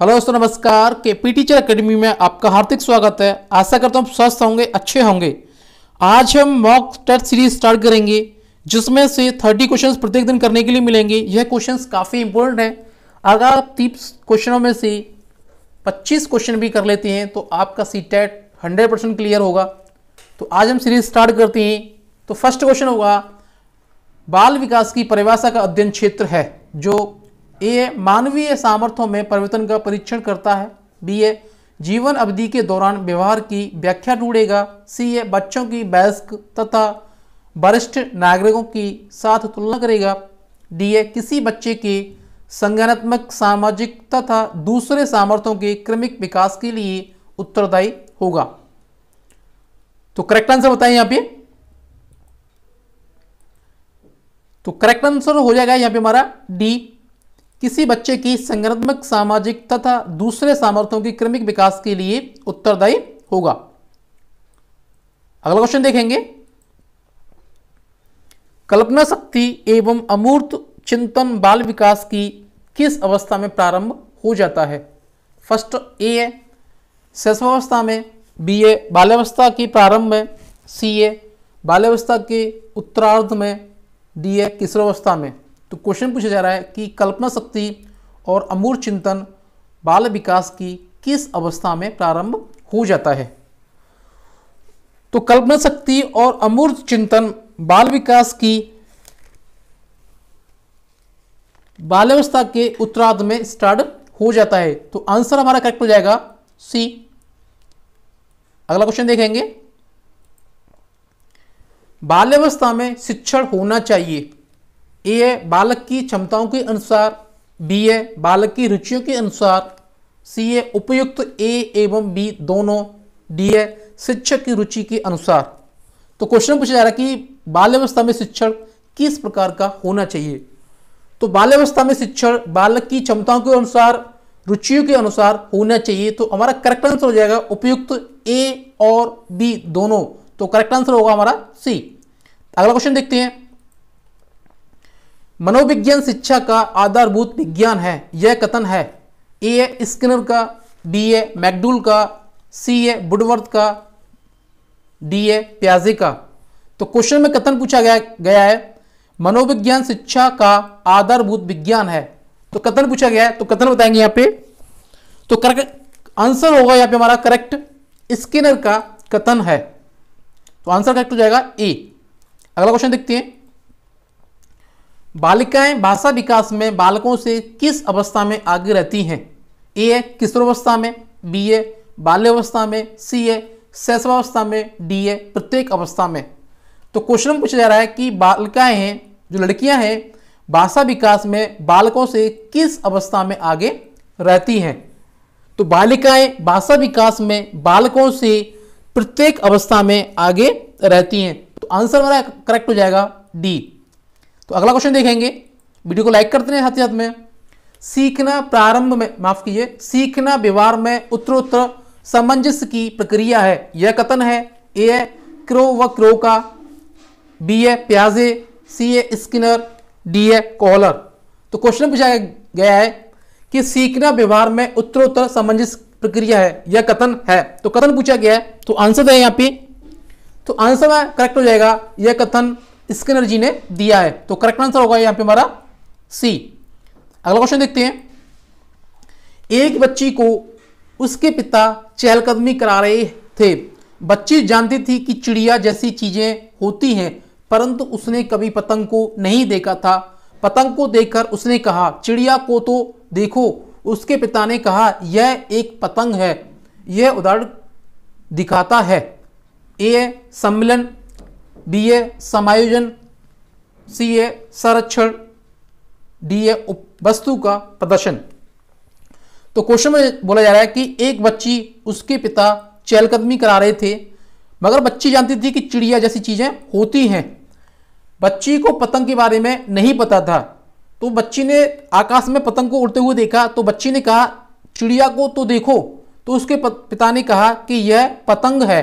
hello दोस्तों नमस्कार के पी टीचर अकेडमी में आपका हार्दिक स्वागत है आशा करता हूँ स्वस्थ होंगे अच्छे होंगे आज हम मॉक टेस्ट सीरीज स्टार्ट करेंगे जिसमें से 30 क्वेश्चंस प्रत्येक दिन करने के लिए मिलेंगे यह क्वेश्चंस काफ़ी इंपॉर्टेंट हैं अगर आप तीस क्वेश्चनों में से 25 क्वेश्चन भी कर लेते हैं तो आपका सी टेट हंड्रेड क्लियर होगा तो आज हम सीरीज स्टार्ट करते हैं तो फर्स्ट क्वेश्चन होगा बाल विकास की परिभाषा का अध्ययन क्षेत्र है जो ए मानवीय सामर्थ्यों में परिवर्तन का परीक्षण करता है बी ए जीवन अवधि के दौरान व्यवहार की व्याख्या ढूंढेगा सी ए बच्चों की वयस्क तथा वरिष्ठ नागरिकों की साथ तुलना करेगा डी ए किसी बच्चे के संगठनात्मक सामाजिक तथा दूसरे सामर्थ्यों के क्रमिक विकास के लिए उत्तरदायी होगा तो करेक्ट आंसर बताएं यहां पे तो करेक्ट आंसर हो जाएगा यहां पे हमारा डी किसी बच्चे की संगठनात्मक सामाजिक तथा दूसरे सामर्थ्यों की क्रमिक विकास के लिए उत्तरदायी होगा अगला क्वेश्चन देखेंगे कल्पना शक्ति एवं अमूर्त चिंतन बाल विकास की किस अवस्था में प्रारंभ हो जाता है फर्स्ट ए है शैशवावस्था में बी ए बाल्यावस्था की प्रारंभ में सी ए बाल्यावस्था के उत्तरार्ध में डी ए किशोरावस्था में तो क्वेश्चन पूछा जा रहा है कि कल्पना शक्ति और अमूर चिंतन बाल विकास की किस अवस्था में प्रारंभ हो जाता है तो कल्पना शक्ति और अमूर्त चिंतन बाल विकास की बाल्यवस्था के उत्तरार्ध में स्टार्ट हो जाता है तो आंसर हमारा करेक्ट हो जाएगा सी अगला क्वेश्चन देखेंगे बाल्यवस्था में शिक्षण होना चाहिए ए है बालक की क्षमताओं के अनुसार बी ए बालक की रुचियों के अनुसार सी ए उपयुक्त ए एवं बी दोनों डी है शिक्षक की रुचि के अनुसार तो क्वेश्चन पूछा जा रहा है कि बाल्यावस्था में शिक्षण किस प्रकार का होना चाहिए तो बाल्यावस्था में शिक्षण बालक की क्षमताओं के अनुसार रुचियों के अनुसार होना चाहिए तो हमारा करेक्ट आंसर हो जाएगा उपयुक्त ए और बी दोनों तो करेक्ट आंसर होगा हमारा सी अगला क्वेश्चन देखते हैं मनोविज्ञान शिक्षा का आधारभूत विज्ञान है यह कथन है ए स्किनर का बी ए मैकडूल का सी ए बुडवर्थ का डी ए प्याजे का तो क्वेश्चन में कथन पूछा गया गया है मनोविज्ञान शिक्षा का आधारभूत विज्ञान है तो कथन पूछा गया है तो कथन बताएंगे यहां पे तो करेक्ट आंसर होगा यहाँ पे हमारा करेक्ट स्किनर का कथन है तो आंसर करेक्ट हो जाएगा ए अगला क्वेश्चन देखते हैं बालिकाएं भाषा विकास में बालकों से किस अवस्था में आगे रहती हैं ए किशोरावस्था में बी ए बाल्यावस्था में सी ए शैशवावस्था में डी ए प्रत्येक अवस्था में तो क्वेश्चन पूछा जा रहा है कि बालिकाएं हैं जो लड़कियां हैं भाषा विकास में बालकों से किस अवस्था में आगे रहती हैं तो बालिकाएं भाषा विकास में बालकों से प्रत्येक अवस्था में आगे रहती हैं तो आंसर हमारा करेक्ट हो जाएगा डी तो अगला क्वेश्चन देखेंगे वीडियो को लाइक करते हैं हाथी हाथ में सीखना प्रारंभ में माफ कीजिए सीखना व्यवहार में उत्तरोत्तर सामंजस्य की प्रक्रिया है यह कथन है ए है क्रो व क्रो का बी है प्याजे सी ए स्किनर डी है कॉलर तो क्वेश्चन पूछा गया है कि सीखना व्यवहार में उत्तरोत्तर सामंजस्य प्रक्रिया है यह कथन है तो कथन पूछा गया है तो आंसर दें यहाँ पे तो आंसर करेक्ट हो जाएगा यह कथन स्किनर जी ने दिया है तो करेक्ट आंसर होगा यहां पे हमारा सी अगला क्वेश्चन देखते हैं एक बच्ची को उसके पिता चहलकदमी करा रहे थे बच्ची जानती थी कि चिड़िया जैसी चीजें होती हैं परंतु उसने कभी पतंग को नहीं देखा था पतंग को देखकर उसने कहा चिड़िया को तो देखो उसके पिता ने कहा यह एक पतंग है यह उदाहरण दिखाता है ए सम्मिलन ए समायोजन सी ए संरक्षण डी ए वस्तु का प्रदर्शन तो क्वेश्चन में बोला जा रहा है कि एक बच्ची उसके पिता चहलकदमी करा रहे थे मगर बच्ची जानती थी कि चिड़िया जैसी चीज़ें होती हैं बच्ची को पतंग के बारे में नहीं पता था तो बच्ची ने आकाश में पतंग को उड़ते हुए देखा तो बच्ची ने कहा चिड़िया को तो देखो तो उसके पिता ने कहा कि यह पतंग है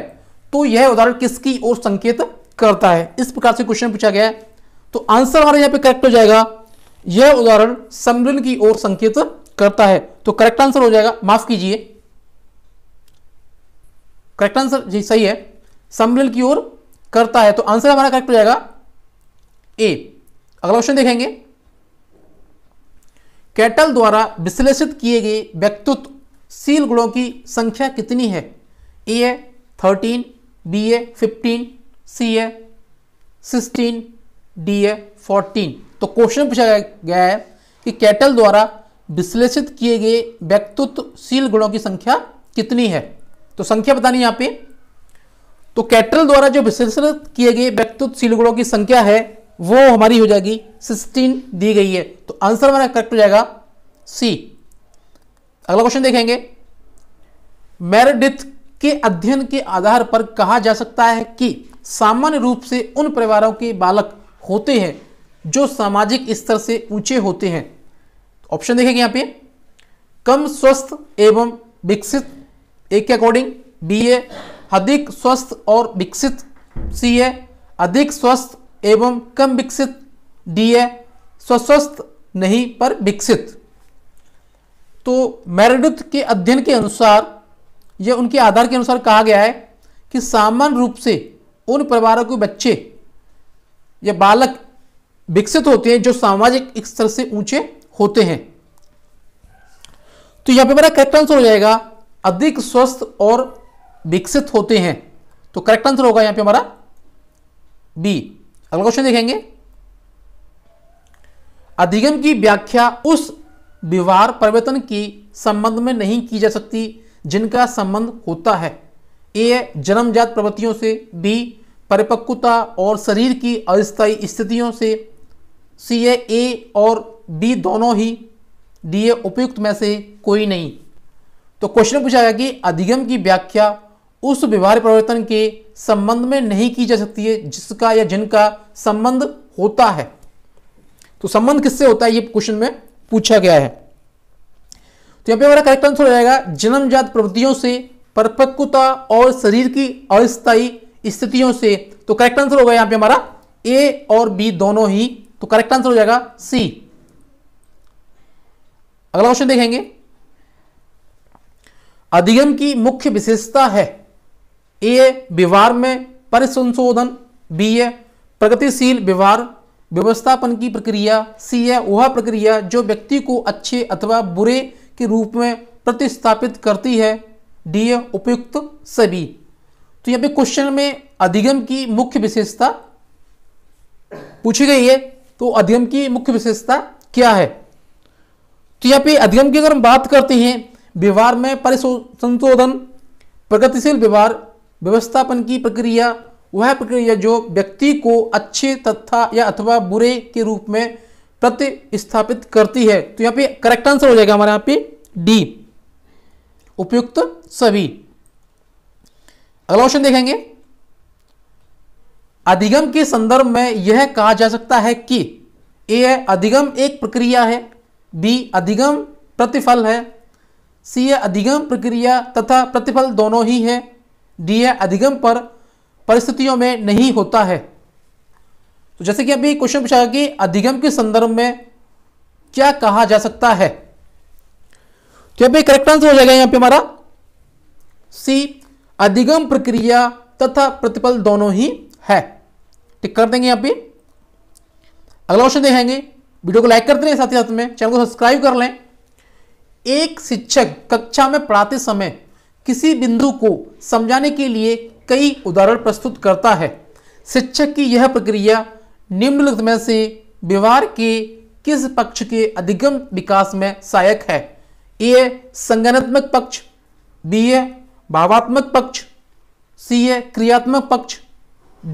तो यह उदाहरण किसकी ओर संकेत करता है इस प्रकार से क्वेश्चन पूछा गया है तो आंसर हमारे यहां पे करेक्ट हो जाएगा यह उदाहरण सम्मिलन की ओर संकेत करता है तो करेक्ट आंसर हो जाएगा माफ कीजिए करेक्ट आंसर जी सही है सम्मिलन की ओर करता है तो आंसर हमारा करेक्ट हो जाएगा ए अगला क्वेश्चन देखेंगे कैटल द्वारा विश्लेषित किए गए व्यक्तित्व सील गुणों की संख्या कितनी है ए है थर्टीन बी है फिफ्टीन सी ए सिक्सटीन डी ए फोर्टीन तो क्वेश्चन पूछा गया है कि कैटल द्वारा विश्लेषित किए गए व्यक्तित्वशील गुणों की संख्या कितनी है तो संख्या बतानी यहाँ पे तो कैटल द्वारा जो विश्लेषित किए गए व्यक्तित्वशील गुणों की संख्या है वो हमारी हो जाएगी सिक्सटीन दी गई है तो आंसर हमारा करेक्ट हो जाएगा सी अगला क्वेश्चन देखेंगे मैरिडिथ के अध्ययन के आधार पर कहा जा सकता है कि सामान्य रूप से उन परिवारों के बालक होते हैं जो सामाजिक स्तर से ऊंचे होते हैं ऑप्शन देखेंगे यहाँ पे कम स्वस्थ एवं विकसित ए के अकॉर्डिंग बी ए अधिक स्वस्थ और विकसित सी ए अधिक स्वस्थ एवं कम विकसित डी ए स्वस्वस्थ नहीं पर विकसित तो मैरिडुथ के अध्ययन के अनुसार या उनके आधार के अनुसार कहा गया है कि सामान्य रूप से उन परिवारों के बच्चे या बालक विकसित होते हैं जो सामाजिक स्तर से ऊंचे होते हैं तो यहां पे मेरा करेक्ट आंसर हो जाएगा अधिक स्वस्थ और विकसित होते हैं तो करेक्ट आंसर होगा यहां पे हमारा बी अगला क्वेश्चन देखेंगे अधिगम की व्याख्या उस व्यवहार परिवर्तन की संबंध में नहीं की जा सकती जिनका संबंध होता है ए जन्मजात प्रवृत्तियों से बी परिपक्वता और शरीर की अस्थायी स्थितियों से सी ए और बी दोनों ही डी ए उपयुक्त में से कोई नहीं तो क्वेश्चन पूछा गया कि अधिगम की व्याख्या उस व्यवहार परिवर्तन के संबंध में नहीं की जा सकती है जिसका या जिनका संबंध होता है तो संबंध किससे होता है ये क्वेश्चन में पूछा गया है तो यहां पे हमारा करेक्ट आंसर हो जाएगा जन्मजात प्रवृत्तियों से परिपक्वता और शरीर की अस्थायी स्थितियों से तो करेक्ट आंसर होगा यहां पे हमारा ए और बी दोनों ही तो करेक्ट आंसर हो जाएगा सी अगला क्वेश्चन देखेंगे अधिगम की मुख्य विशेषता है ए व्यवहार में परिसंशोधन बी है प्रगतिशील व्यवहार व्यवस्थापन की प्रक्रिया सी है वह प्रक्रिया जो व्यक्ति को अच्छे अथवा बुरे के रूप में प्रतिस्थापित करती है डी है उपयुक्त सभी तो यहां पे क्वेश्चन में अधिगम की मुख्य विशेषता पूछी गई है तो अधिगम की मुख्य विशेषता क्या है तो यहाँ पे अधिगम की अगर हम बात करते हैं व्यवहार में परिसंशोधन प्रगतिशील व्यवहार व्यवस्थापन की प्रक्रिया वह प्रक्रिया जो व्यक्ति को अच्छे तथा या अथवा बुरे के रूप में प्रतिस्थापित करती है तो यहाँ पे करेक्ट आंसर हो जाएगा हमारे यहाँ पे डी उपयुक्त सभी अगला क्वेश्चन देखेंगे अधिगम के संदर्भ में यह कहा जा सकता है कि ए अधिगम एक प्रक्रिया है बी अधिगम प्रतिफल है सी है अधिगम प्रक्रिया तथा प्रतिफल दोनों ही है डी है अधिगम पर परिस्थितियों में नहीं होता है तो जैसे कि अभी क्वेश्चन पूछा कि अधिगम के संदर्भ में क्या कहा जा सकता है तो अभी करेक्ट आंसर हो जाएगा यहां पे हमारा सी अधिगम प्रक्रिया तथा प्रतिफल दोनों ही है टिक कर देंगे यहां पे अगला ऑप्शन देखेंगे वीडियो को लाइक करते रहिए साथ ही साथ में चैनल को सब्सक्राइब कर लें एक शिक्षक कक्षा में पढ़ाते समय किसी बिंदु को समझाने के लिए कई उदाहरण प्रस्तुत करता है शिक्षक की यह प्रक्रिया निम्नलिखित में से व्यवहार के किस पक्ष के अधिगम विकास में सहायक है ए संगणात्मक पक्ष बी है भावात्मक पक्ष सी है क्रियात्मक पक्ष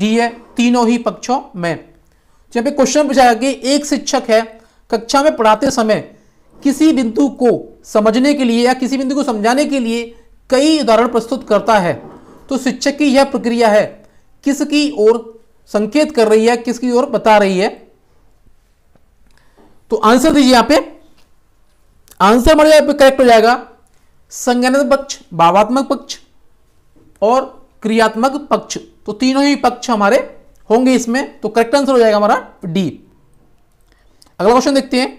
डी है तीनों ही पक्षों में जब पे क्वेश्चन पूछा कि एक शिक्षक है कक्षा में पढ़ाते समय किसी बिंदु को समझने के लिए या किसी बिंदु को समझाने के लिए कई उदाहरण प्रस्तुत करता है तो शिक्षक की यह प्रक्रिया है किसकी ओर संकेत कर रही है किसकी ओर बता रही है तो आंसर दीजिए यहां पे आंसर हमारे यहां पे करेक्ट हो जाएगा संगणित पक्ष भावात्मक पक्ष और क्रियात्मक पक्ष तो तीनों ही पक्ष हमारे होंगे इसमें तो करेक्ट आंसर हो जाएगा हमारा डी अगला क्वेश्चन देखते हैं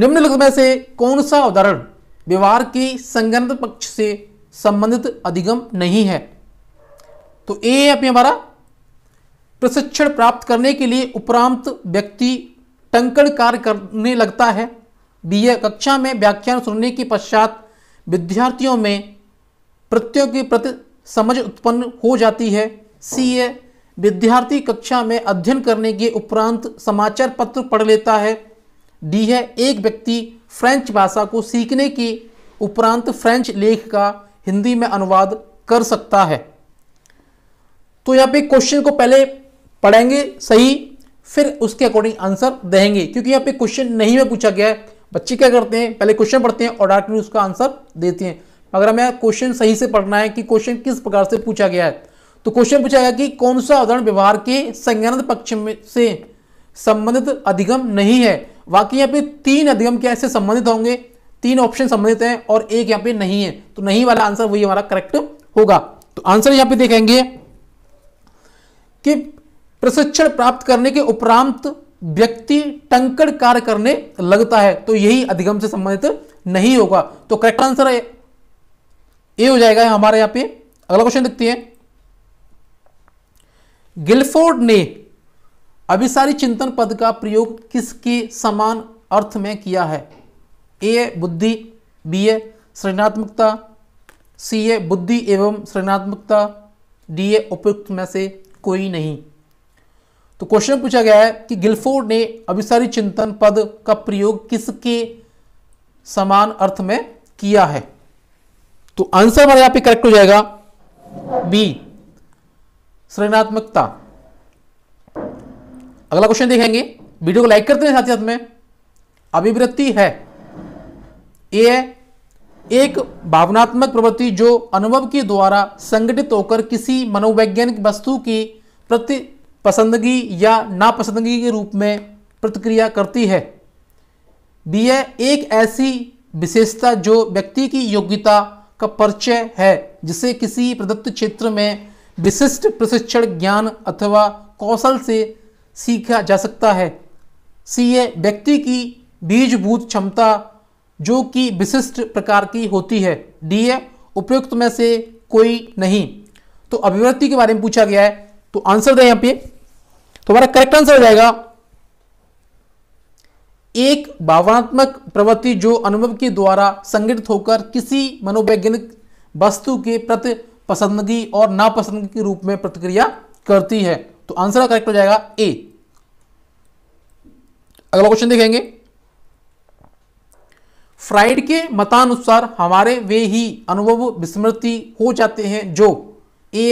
निम्नलिखित में से कौन सा उदाहरण व्यवहार के संगणित पक्ष से संबंधित अधिगम नहीं है तो ए है हमारा प्रशिक्षण प्राप्त करने के लिए उपरांत व्यक्ति टंकण कार्य करने लगता है बीए कक्षा में व्याख्यान सुनने के पश्चात विद्यार्थियों में प्रत्ययों के प्रति समझ उत्पन्न हो जाती है सी ए विद्यार्थी कक्षा में अध्ययन करने के उपरांत समाचार पत्र पढ़ लेता है डी है एक व्यक्ति फ्रेंच भाषा को सीखने के उपरांत फ्रेंच लेख का हिंदी में अनुवाद कर सकता है तो यहाँ पे क्वेश्चन को पहले पढ़ेंगे सही फिर उसके अकॉर्डिंग आंसर देंगे क्योंकि यहाँ पे क्वेश्चन नहीं में पूछा गया है बच्चे क्या करते हैं पहले क्वेश्चन पढ़ते हैं और डायरेक्टली उसका आंसर देते हैं अगर हमें क्वेश्चन सही से पढ़ना है कि क्वेश्चन किस प्रकार से पूछा गया है तो क्वेश्चन पूछा गया कि कौन सा उदाहरण व्यवहार के संज्ञान पक्ष में से संबंधित अधिगम नहीं है वाकई यहाँ पे तीन अधिगम क्या इससे संबंधित होंगे तीन ऑप्शन संबंधित हैं और एक यहाँ पे नहीं है तो नहीं वाला आंसर वही हमारा करेक्ट होगा तो आंसर यहाँ पे देखेंगे कि प्रशिक्षण प्राप्त करने के उपरांत व्यक्ति टंकड़ कार्य करने लगता है तो यही अधिगम से संबंधित नहीं होगा तो करेक्ट आंसर है ये हो जाएगा हमारे यहां पे अगला क्वेश्चन देखते हैं गिलफोर्ड ने अभिसारी चिंतन पद का प्रयोग किसके समान अर्थ में किया है ए बुद्धि बी ए सृजनात्मकता सी ए बुद्धि एवं सृजनात्मकता डी ए उपयुक्त में से कोई नहीं तो क्वेश्चन पूछा गया है कि गिलफोर्ड ने अभिसारी चिंतन पद का प्रयोग किसके समान अर्थ में किया है तो आंसर हमारे यहां पे करेक्ट हो जाएगा बी सृजनात्मकता अगला क्वेश्चन देखेंगे वीडियो को लाइक करते हैं साथ ही साथ में अभिवृत्ति है ए एक भावनात्मक प्रवृत्ति जो अनुभव के द्वारा संगठित होकर किसी मनोवैज्ञानिक वस्तु की प्रति पसंदगी या नापसंदगी के रूप में प्रतिक्रिया करती है बी ए एक ऐसी विशेषता जो व्यक्ति की योग्यता का परिचय है जिसे किसी प्रदत्त क्षेत्र में विशिष्ट प्रशिक्षण ज्ञान अथवा कौशल से सीखा जा सकता है सी ए व्यक्ति की बीजभूत क्षमता जो कि विशिष्ट प्रकार की होती है डी ए उपयुक्त में से कोई नहीं तो अभिव्यक्ति के बारे में पूछा गया है तो आंसर दें यहाँ पे तो हमारा करेक्ट आंसर हो जाएगा एक भावनात्मक प्रवृत्ति जो अनुभव के द्वारा संगठित होकर किसी मनोवैज्ञानिक वस्तु के प्रति पसंदगी और नापसंदगी के रूप में प्रतिक्रिया करती है तो आंसर करेक्ट हो जाएगा ए अगला क्वेश्चन देखेंगे फ्राइड के मतानुसार हमारे वे ही अनुभव विस्मृति हो जाते हैं जो ए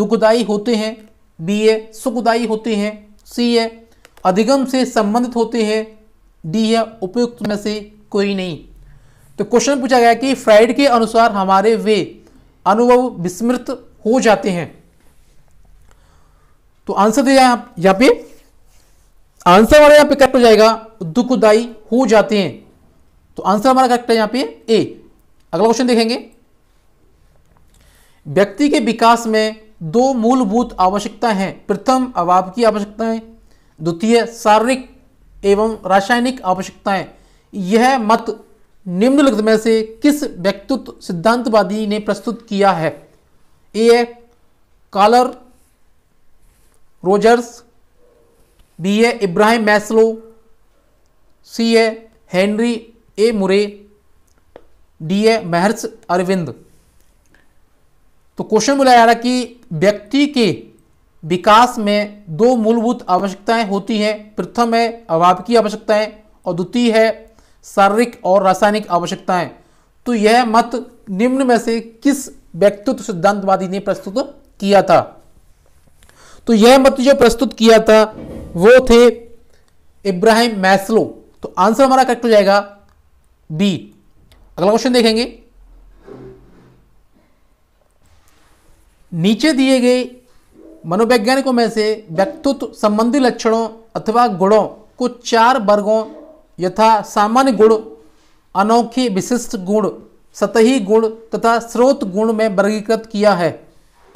दुखदायी होते हैं बी ए सुखदायी होते हैं सी है अधिगम से संबंधित होते हैं डी है उपयुक्त में से कोई नहीं तो क्वेश्चन पूछा गया कि फ्राइड के अनुसार हमारे वे अनुभव विस्मृत हो जाते हैं तो आंसर दिया यहाँ पे आंसर हमारा यहां पे करेक्ट हो जाएगा दुखदायी हो जाते हैं तो आंसर हमारा करेक्ट है यहां पे ए अगला क्वेश्चन देखेंगे व्यक्ति के विकास में दो मूलभूत आवश्यकताएं हैं प्रथम अभाव की आवश्यकताएं द्वितीय शारीरिक एवं रासायनिक आवश्यकताएं यह मत निम्नलिखित में से किस व्यक्तित्व सिद्धांतवादी ने प्रस्तुत किया है ए कालर रोजर्स बी ए इब्राहिम मैस्लो सी ए हेनरी ए मुरे डी ए महर्ष अरविंद तो क्वेश्चन बोला जा रहा कि व्यक्ति के विकास में दो मूलभूत आवश्यकताएं होती हैं प्रथम है अभाव की आवश्यकताएं और द्वितीय है शारीरिक और रासायनिक आवश्यकताएं तो यह मत निम्न में से किस व्यक्तित्व सिद्धांतवादी ने प्रस्तुत किया था तो यह मत जो प्रस्तुत किया था वो थे इब्राहिम मैसलो तो आंसर हमारा करेक्ट हो जाएगा बी अगला क्वेश्चन देखेंगे नीचे दिए गए मनोवैज्ञानिकों में से व्यक्तित्व संबंधी लक्षणों अथवा गुणों को चार वर्गों यथा सामान्य गुण अनोखे विशिष्ट गुण सतही गुण तथा स्रोत गुण में वर्गीकृत किया है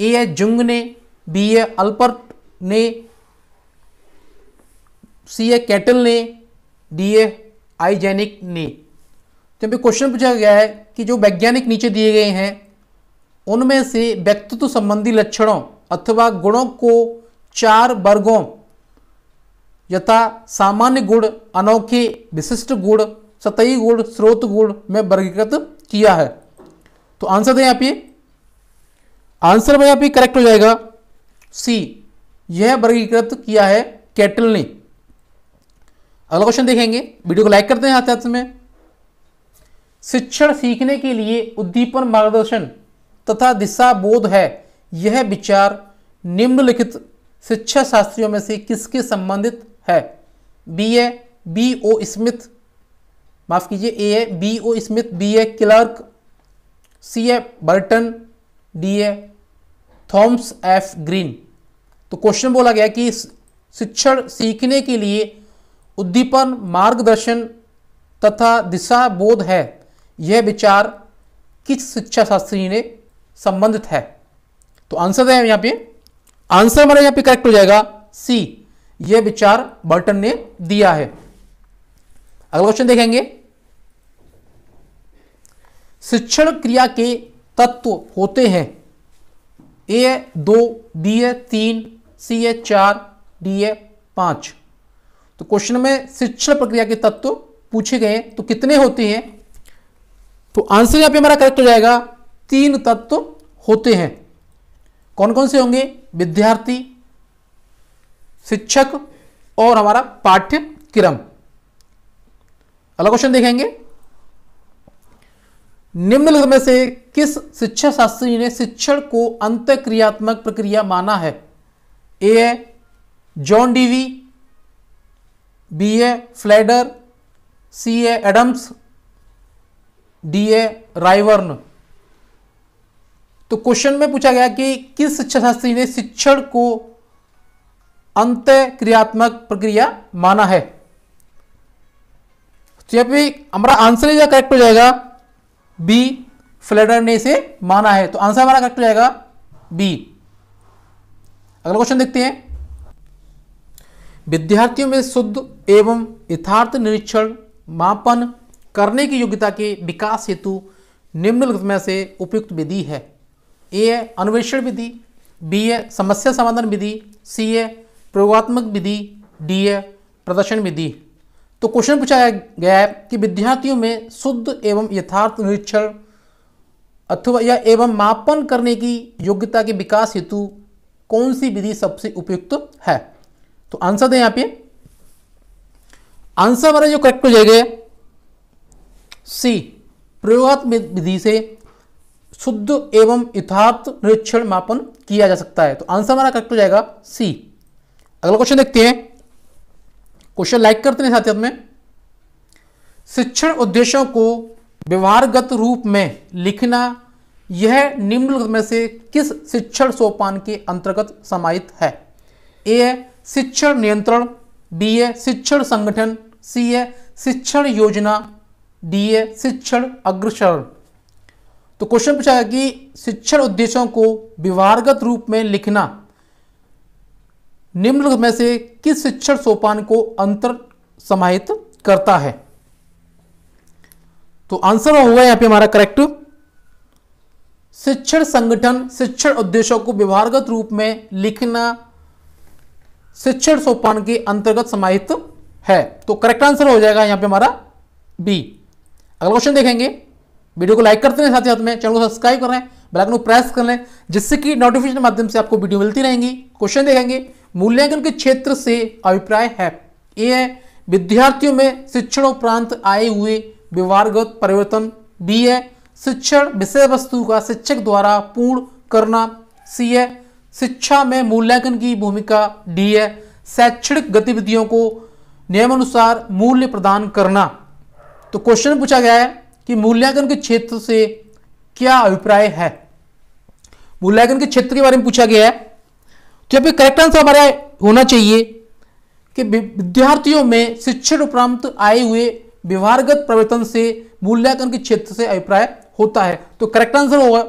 ए ए जुंग ने बी ए अल्पर्ट ने सी ए कैटल ने डी ए आईजेनिक ने तो क्वेश्चन पूछा गया है कि जो वैज्ञानिक नीचे दिए गए हैं उनमें से व्यक्तित्व संबंधी लक्षणों अथवा गुणों को चार वर्गों यथा सामान्य गुण अनोखे विशिष्ट गुण सतही गुण स्रोत गुण में वर्गीकृत किया है तो आंसर दें आप ये आंसर में आप ये करेक्ट हो जाएगा सी यह वर्गीकृत किया है कैटल ने अगला क्वेश्चन देखेंगे वीडियो को लाइक करते हैं हाथ हाथ में शिक्षण सीखने के लिए उद्दीपन मार्गदर्शन तथा दिशा बोध है यह विचार निम्नलिखित शिक्षा शास्त्रियों में से किसके संबंधित है B A B O Smith माफ कीजिए A A B O Smith B ए क्लर्क सी ए बर्टन डी ए थॉम्स एफ ग्रीन तो क्वेश्चन बोला गया कि शिक्षण सीखने के लिए उद्दीपन मार्गदर्शन तथा दिशा बोध है यह विचार किस शिक्षा शास्त्री ने संबंधित है तो आंसर है यहां पे आंसर हमारा यहां पे करेक्ट हो जाएगा सी यह विचार बर्टन ने दिया है अगला क्वेश्चन देखेंगे शिक्षण क्रिया के तत्व होते हैं ए दो बी ए तीन सी ए चार डी ए पांच तो क्वेश्चन में शिक्षण प्रक्रिया के तत्व पूछे गए तो कितने होते हैं तो आंसर यहां पे हमारा करेक्ट हो जाएगा तीन तत्व होते हैं कौन कौन से होंगे विद्यार्थी शिक्षक और हमारा पाठ्यक्रम अगला क्वेश्चन देखेंगे निम्नलिखित में से किस शिक्षा शास्त्री ने शिक्षण को अंत क्रियात्मक प्रक्रिया माना है ए है जॉन डीवी बी ए फ्लैडर सी ए एडम्स डी ए राइवर्न तो क्वेश्चन में पूछा गया कि किस शिक्षाशास्त्री ने शिक्षण को अंत क्रियात्मक प्रक्रिया माना है तो यह भी हमारा आंसर ही करेक्ट हो जाएगा बी फ्लेडर ने इसे माना है तो आंसर हमारा करेक्ट हो जाएगा बी अगला क्वेश्चन देखते हैं विद्यार्थियों में शुद्ध एवं यथार्थ निरीक्षण मापन करने की योग्यता के विकास हेतु निम्नलिखित में से उपयुक्त विधि है ए है अन्वेषण विधि बी है समस्या समाधान विधि सी है प्रयोगात्मक विधि डी है प्रदर्शन विधि तो क्वेश्चन पूछा गया है कि विद्यार्थियों में शुद्ध एवं यथार्थ निरीक्षण अथवा या एवं मापन करने की योग्यता के विकास हेतु कौन सी विधि सबसे उपयुक्त है तो आंसर दें यहाँ पे आंसर हमारा जो करेक्ट हो जाएगा सी प्रयोगात्मक विधि से शुद्ध एवं यथार्थ निरीक्षण मापन किया जा सकता है तो आंसर हमारा करेक्ट हो जाएगा सी अगला क्वेश्चन देखते हैं क्वेश्चन लाइक करते हैं साथियों में शिक्षण उद्देश्यों को व्यवहारगत रूप में लिखना यह निम्नलिखित में से किस शिक्षण सोपान के अंतर्गत समाहित है ए है शिक्षण नियंत्रण बी है शिक्षण संगठन सी है शिक्षण योजना डी है शिक्षण अग्रसरण तो क्वेश्चन पूछा गया कि शिक्षण उद्देश्यों को विवाहगत रूप में लिखना निम्नलिखित में से किस शिक्षण सोपान को अंतर समाहित करता है तो आंसर होगा यहां पे हमारा करेक्ट शिक्षण संगठन शिक्षण उद्देश्यों को विवाहगत रूप में लिखना शिक्षण सोपान के अंतर्गत समाहित है तो करेक्ट आंसर हो जाएगा यहां पे हमारा बी अगला क्वेश्चन देखेंगे वीडियो को लाइक करते हैं साथ ही साथ में चैनल को सब्सक्राइब करें बेलाइकन को प्रेस कर लें जिससे कि नोटिफिकेशन के माध्यम से आपको वीडियो मिलती रहेंगी क्वेश्चन देखेंगे मूल्यांकन के क्षेत्र से अभिप्राय है ए है विद्यार्थियों में शिक्षण उपरांत आए हुए व्यवहारगत परिवर्तन बी है शिक्षण विषय वस्तु का शिक्षक द्वारा पूर्ण करना सी है शिक्षा में मूल्यांकन की भूमिका डी है शैक्षणिक गतिविधियों को नियमानुसार मूल्य प्रदान करना तो क्वेश्चन पूछा गया है कि मूल्यांकन के क्षेत्र से क्या अभिप्राय है मूल्यांकन के क्षेत्र के बारे में पूछा गया है तो यहां पर करेक्ट आंसर हमारा होना चाहिए कि विद्यार्थियों में शिक्षण उपरांत आए हुए व्यवहारगत प्रवर्तन से मूल्यांकन के क्षेत्र से अभिप्राय होता है तो करेक्ट आंसर होगा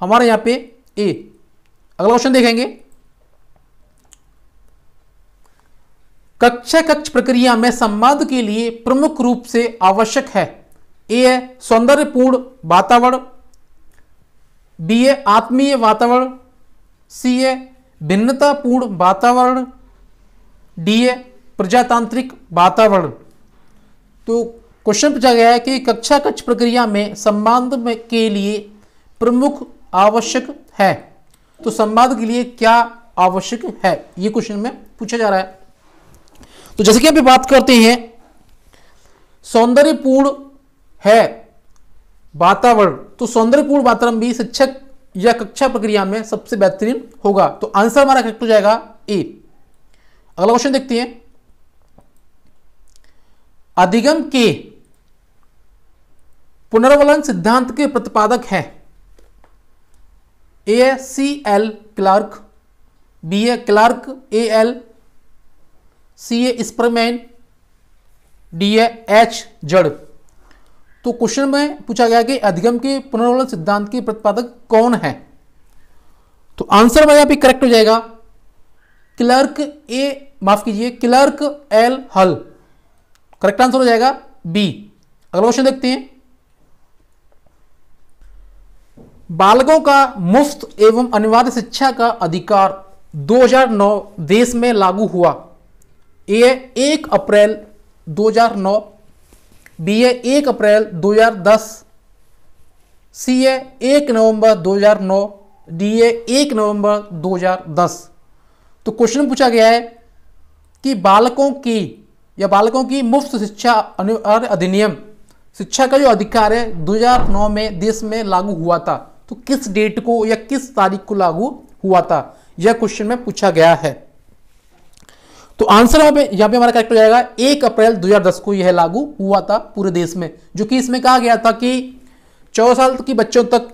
हमारे यहां पे ए अगला क्वेश्चन देखेंगे कक्षा कक्ष प्रक्रिया में संवाद के लिए प्रमुख रूप से आवश्यक है ए है सौंदर्यपूर्ण वातावरण बी है आत्मीय वातावरण सी है भिन्नतापूर्ण वातावरण डी है प्रजातांत्रिक वातावरण तो क्वेश्चन पूछा गया है कि कक्षा कक्ष प्रक्रिया में संबंध में के लिए प्रमुख आवश्यक है तो संवाद के लिए क्या आवश्यक है ये क्वेश्चन में पूछा जा रहा है तो जैसे कि अभी बात करते हैं सौंदर्यपूर्ण है वातावरण तो सौंदर्यपूर्ण वातावरण भी शिक्षक या कक्षा प्रक्रिया में सबसे बेहतरीन होगा तो आंसर हमारा करेक्ट हो जाएगा ए अगला क्वेश्चन देखते हैं अधिगम के पुनर्वलन सिद्धांत के प्रतिपादक है A C L Clark B ए क्लार्क ए एल सी ए स्परमैन डी ए एच जड़ तो क्वेश्चन में पूछा गया कि अधिगम के पुनर्वलन सिद्धांत के प्रतिपादक कौन है तो आंसर हमारे यहां पर करेक्ट हो जाएगा क्लर्क ए माफ कीजिए क्लर्क एल हल करेक्ट आंसर हो जाएगा बी अगला क्वेश्चन देखते हैं बालकों का मुफ्त एवं अनिवार्य शिक्षा का अधिकार 2009 देश में लागू हुआ ए एक अप्रैल 2009 बी ए एक अप्रैल 2010 ए एक नवंबर 2009 ए एक नवंबर 2010 तो क्वेश्चन पूछा गया है कि बालकों की या बालकों की मुफ्त शिक्षा अनिवार्य अधिनियम शिक्षा का जो अधिकार है 2009 में देश में लागू हुआ था तो किस डेट को या किस तारीख को लागू हुआ था यह क्वेश्चन में पूछा गया है तो आंसर यहां पे यहां पे हमारा करेक्ट हो जाएगा एक अप्रैल 2010 को यह लागू हुआ था पूरे देश में जो कि इसमें कहा गया था कि चौदह साल के बच्चों तक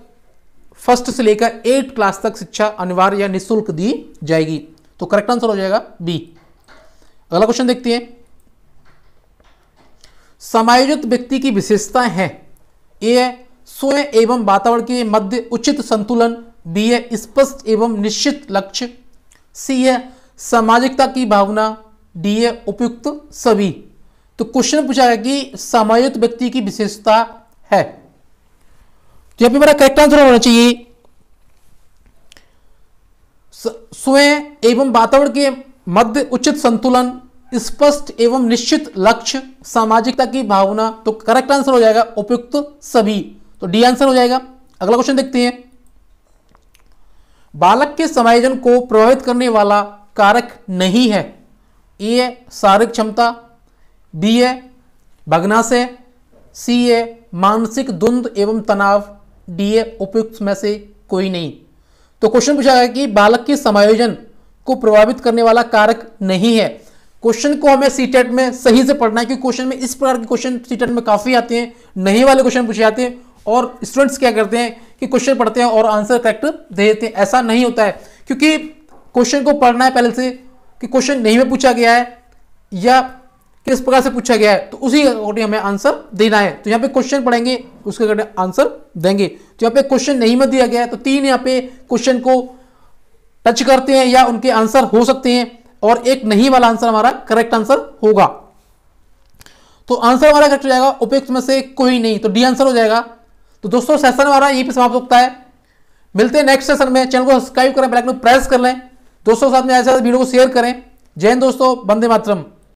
फर्स्ट से लेकर एट क्लास तक शिक्षा अनिवार्य या निःशुल्क दी जाएगी तो करेक्ट आंसर हो जाएगा बी अगला क्वेश्चन देखते हैं समायोजित व्यक्ति की विशेषता है ए है स्वयं एवं वातावरण के मध्य उचित संतुलन बी है स्पष्ट एवं निश्चित लक्ष्य सी है सामाजिकता की भावना डी है उपयुक्त सभी तो क्वेश्चन पूछा है कि सामाजिक व्यक्ति की विशेषता है तो यहां पे मेरा करेक्ट आंसर होना चाहिए स्वयं एवं वातावरण के मध्य उचित संतुलन स्पष्ट एवं निश्चित लक्ष्य सामाजिकता की भावना तो करेक्ट आंसर हो जाएगा उपयुक्त सभी तो डी आंसर हो जाएगा अगला क्वेश्चन देखते हैं बालक के समायोजन को प्रभावित करने वाला कारक नहीं है ए है शारीरिक क्षमता बी भगनाश भग्नाशय सी है मानसिक द्वंद एवं तनाव डी है उपयुक्त में से कोई नहीं तो क्वेश्चन पूछा गया कि बालक के समायोजन को प्रभावित करने वाला कारक नहीं है क्वेश्चन को हमें सीटेट e में सही से पढ़ना है क्योंकि क्वेश्चन में इस प्रकार के क्वेश्चन सीटेट e में काफ़ी आते हैं नहीं वाले क्वेश्चन पूछे जाते हैं और स्टूडेंट्स क्या करते हैं कि क्वेश्चन पढ़ते हैं और आंसर करेक्ट दे देते हैं ऐसा नहीं होता है क्योंकि क्वेश्चन को पढ़ना है पहले से कि क्वेश्चन नहीं में पूछा गया है या किस प्रकार से पूछा गया है तो उसी अकॉर्डिंग हमें आंसर देना है तो यहाँ पे क्वेश्चन पढ़ेंगे उसके अकॉर्डिंग आंसर देंगे तो यहाँ पे क्वेश्चन नहीं में दिया गया है तो तीन यहाँ पे क्वेश्चन को टच करते हैं या उनके आंसर हो सकते हैं और एक नहीं वाला आंसर हमारा करेक्ट आंसर होगा तो आंसर हमारा करेक्ट हो जाएगा उपयुक्त में से कोई नहीं तो डी आंसर हो जाएगा तो दोस्तों सेशन हमारा यहीं पर समाप्त होता है मिलते हैं नेक्स्ट सेशन में चैनल को सब्सक्राइब करें बेलाइकन प्रेस कर लें दोस्तों साथ में ऐसे वीडियो को शेयर करें जय हिंद दोस्तों बंदे मातरम